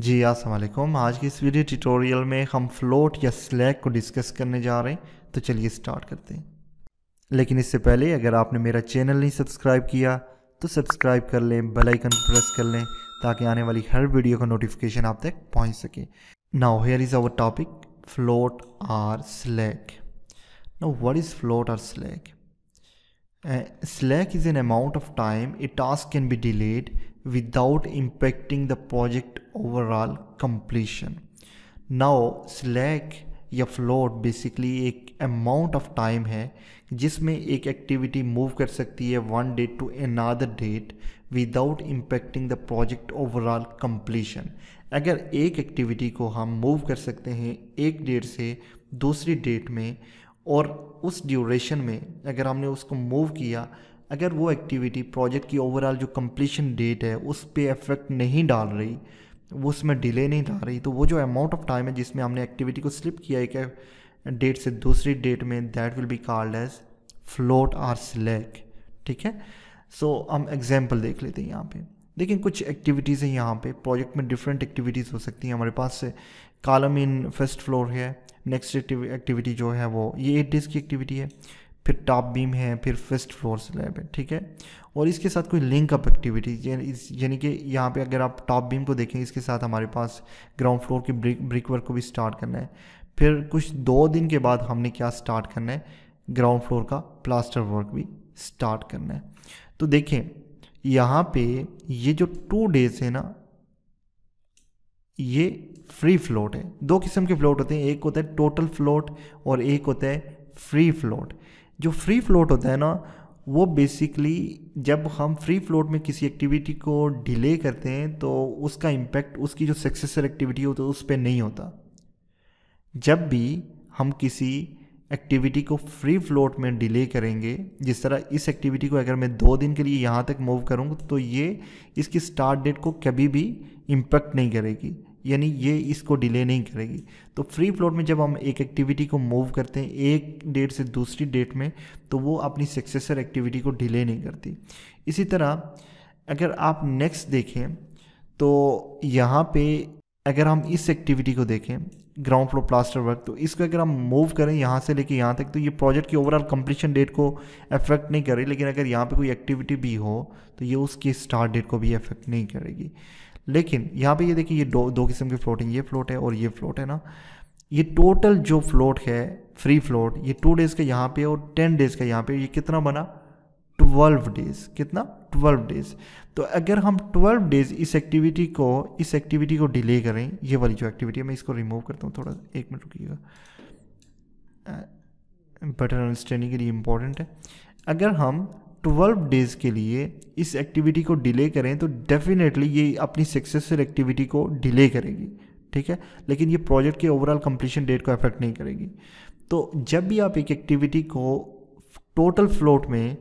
जी असलम आज की इस वीडियो ट्यूटोरियल में हम फ्लोट या स्लैग को डिस्कस करने जा रहे हैं तो चलिए स्टार्ट करते हैं लेकिन इससे पहले अगर आपने मेरा चैनल नहीं सब्सक्राइब किया तो सब्सक्राइब कर लें बेल आइकन प्रेस कर लें ताकि आने वाली हर वीडियो का नोटिफिकेशन आप तक पहुंच सके now here is our topic float or slack now what is float or slack slack is an amount of time a task can be delayed without impacting the project overall completion now slack या float basically एक amount of time है जिसमें एक activity move कर सकती है one date to another date without impacting the project overall completion अगर एक एक्टिविटी को हम मूव कर सकते हैं एक डेट से दूसरी डेट में और उस ड्यूरेशन में अगर हमने उसको मूव किया अगर वो एक्टिविटी प्रोजेक्ट की ओवरऑल जो कंप्लीशन डेट है उस पर इफ़ेक्ट नहीं डाल रही वो उसमें डिले नहीं ला रही तो वो जो अमाउंट ऑफ टाइम है जिसमें हमने एक्टिविटी को स्लिप किया एक डेट से दूसरी डेट में that will be called as float or slack ठीक है सो so, हम एग्जाम्पल देख लेते हैं यहाँ पे लेकिन कुछ एक्टिविटीज़ हैं यहाँ पे प्रोजेक्ट में डिफरेंट एक्टिविटीज़ हो सकती हैं हमारे पास कॉलम इन फर्स्ट फ्लोर है नेक्स्ट एक्टिविटी जो है वो ये एट डेज़ की एक्टिविटी है फिर टॉप बीम है फिर फर्स्ट फ्लोर स्लैब है ठीक है और इसके साथ कोई लिंक अप एक्टिविटी यानी कि यहाँ पे अगर आप टॉप बीम को देखें इसके साथ हमारे पास ग्राउंड फ्लोर की ब्रिक ब्रिक वर्क को भी स्टार्ट करना है फिर कुछ दो दिन के बाद हमने क्या स्टार्ट करना है ग्राउंड फ्लोर का प्लास्टर वर्क भी स्टार्ट करना है तो देखें यहाँ पे ये जो टू डेज है ना ये फ्री फ्लोट है दो किस्म के फ्लोट होते हैं एक होता है टोटल फ्लोट और एक होता है फ्री फ्लोट जो फ्री फ्लोट होता है ना वो बेसिकली जब हम फ्री फ्लोट में किसी एक्टिविटी को डिले करते हैं तो उसका इम्पैक्ट उसकी जो सक्सेसर एक्टिविटी होती है उस पर नहीं होता जब भी हम किसी एक्टिविटी को फ्री फ्लोट में डिले करेंगे जिस तरह इस एक्टिविटी को अगर मैं दो दिन के लिए यहाँ तक मूव करूँ तो ये इसकी स्टार्ट डेट को कभी भी इम्पैक्ट नहीं करेगी यानी ये इसको डिले नहीं करेगी तो फ्री फ्लोट में जब हम एक एक्टिविटी को मूव करते हैं एक डेट से दूसरी डेट में तो वो अपनी सक्सेसर एक्टिविटी को डिले नहीं करती इसी तरह अगर आप नेक्स्ट देखें तो यहाँ पे अगर हम इस एक्टिविटी को देखें ग्राउंड फ्लोर प्लास्टर वर्क तो इसको अगर हम मूव करें यहाँ से लेके यहाँ तक तो ये प्रोजेक्ट की ओवरऑल कंप्लीशन डेट को अफेक्ट नहीं करेगी लेकिन अगर यहाँ पे कोई एक्टिविटी भी हो तो ये उसकी स्टार्ट डेट को भी अफेक्ट नहीं करेगी लेकिन यहाँ पे ये देखिए ये दो दो किस्म के फ्लोट हैं ये फ्लोट है और ये फ्लोट है ना ये टोटल जो फ्लोट है फ्री फ्लोट ये टू डेज़ का यहाँ पे और टेन डेज़ का यहाँ पे ये कितना बना ट्वेल्व डेज़ कितना ट्वेल्व डेज़ तो अगर हम ट्वेल्व डेज़ इस एक्टिविटी को इस एक्टिविटी को डिले करें ये वाली जो एक्टिविटी है मैं इसको रिमूव करता हूँ थोड़ा एक मिनट रुकीगा बेटर अंडरस्टैंडिंग के लिए इम्पॉर्टेंट है अगर हम ट्वेल्व डेज़ के लिए इस एक्टिविटी को डिले करें तो डेफिनेटली ये अपनी सक्सेसफुल एक्टिविटी को डिले करेगी ठीक है लेकिन ये प्रोजेक्ट के ओवरऑल कंप्लीशन डेट को अफेक्ट नहीं करेगी तो जब भी आप एक एक्टिविटी को टोटल फ्लोट में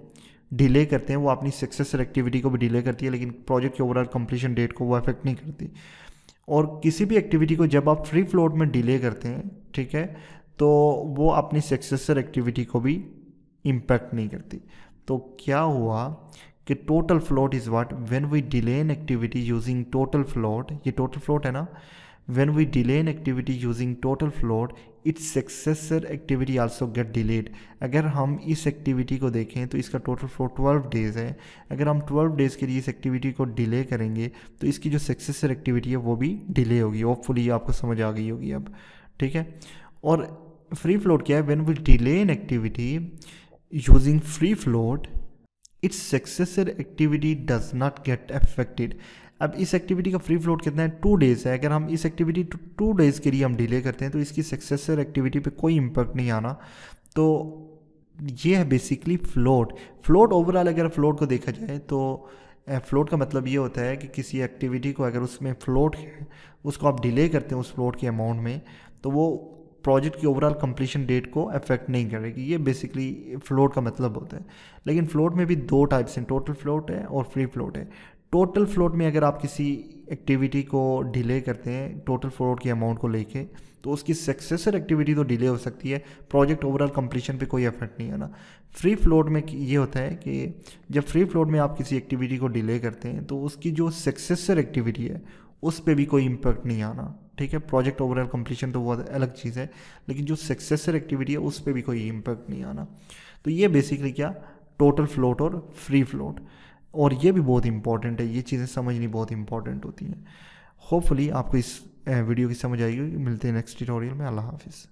डिले करते हैं वो अपनी सक्सेसफुल एक्टिविटी को भी डिले करती है लेकिन प्रोजेक्ट के ओवरऑल कंप्लीशन डेट को वो अफेक्ट नहीं करती और किसी भी एक्टिविटी को जब आप फ्री फ्लोट में डिले करते हैं ठीक है तो वो अपनी सक्सेसर एक्टिविटी को भी इम्पैक्ट नहीं करती तो क्या हुआ कि total float is what when we delay in activity using total float ये टोटल फ्लोट है ना when we delay in activity using total float its successor activity also get delayed अगर हम इस एक्टिविटी को देखें तो इसका टोटल फ्लोट 12 डेज़ है अगर हम 12 डेज़ के लिए इस एक्टिविटी को डिले करेंगे तो इसकी जो सक्सेसर एक्टिविटी है वो भी डिले होगी होपफुली आपको समझ आ गई होगी अब ठीक है और फ्री फ्लोट क्या है when we delay in activity Using free float, its successor activity does not get affected अब इस एक्टिविटी का फ्री फ्लोट कितना है टू डेज़ है अगर हम इस एक्टिविटी टू डेज़ के लिए हम डिले करते हैं तो इसकी सक्सेसर एक्टिविटी पे कोई इम्पैक्ट नहीं आना तो ये है बेसिकली फ्लोट फ्लोट ओवरऑल अगर फ्लोट को देखा जाए तो फ्लोट का मतलब ये होता है कि किसी एक्टिविटी को अगर उसमें फ्लोट है उसको आप डिले करते हैं उस फ्लोट के अमाउंट में तो वो प्रोजेक्ट की ओवरऑल कंप्लीशन डेट को अफेक्ट नहीं करेगी ये बेसिकली फ्लोट का मतलब होता है लेकिन फ्लोट में भी दो टाइप्स हैं टोटल फ्लोट है और फ्री फ्लोट है टोटल फ्लोट में अगर आप किसी एक्टिविटी को डिले करते हैं टोटल फ्लोट के अमाउंट को लेके तो उसकी सक्सेसर एक्टिविटी तो डिले हो सकती है प्रोजेक्ट ओवरऑल कंप्लीशन पे कोई अफेक्ट नहीं आना फ्री फ्लोट में ये होता है कि जब फ्री फ्लोट में आप किसी एक्टिविटी को डिले करते हैं तो उसकी जो सक्सेसर एक्टिविटी है उस पर भी कोई इम्पैक्ट नहीं आना ठीक है प्रोजेक्ट ओवरऑल कंप्लीशन तो बहुत अलग चीज़ है लेकिन जो सक्सेसर एक्टिविटी है उस पर भी कोई इम्पैक्ट नहीं आना तो ये बेसिकली क्या टोटल फ्लोट और फ्री फ्लोट और ये भी बहुत इंपॉर्टेंट है ये चीज़ें समझनी बहुत इंपॉर्टेंट होती हैं होपफुली आपको इस वीडियो की समझ आएगी मिलते हैं नेक्स्ट ट्यूटोरियल में अल्लाह हाफिज़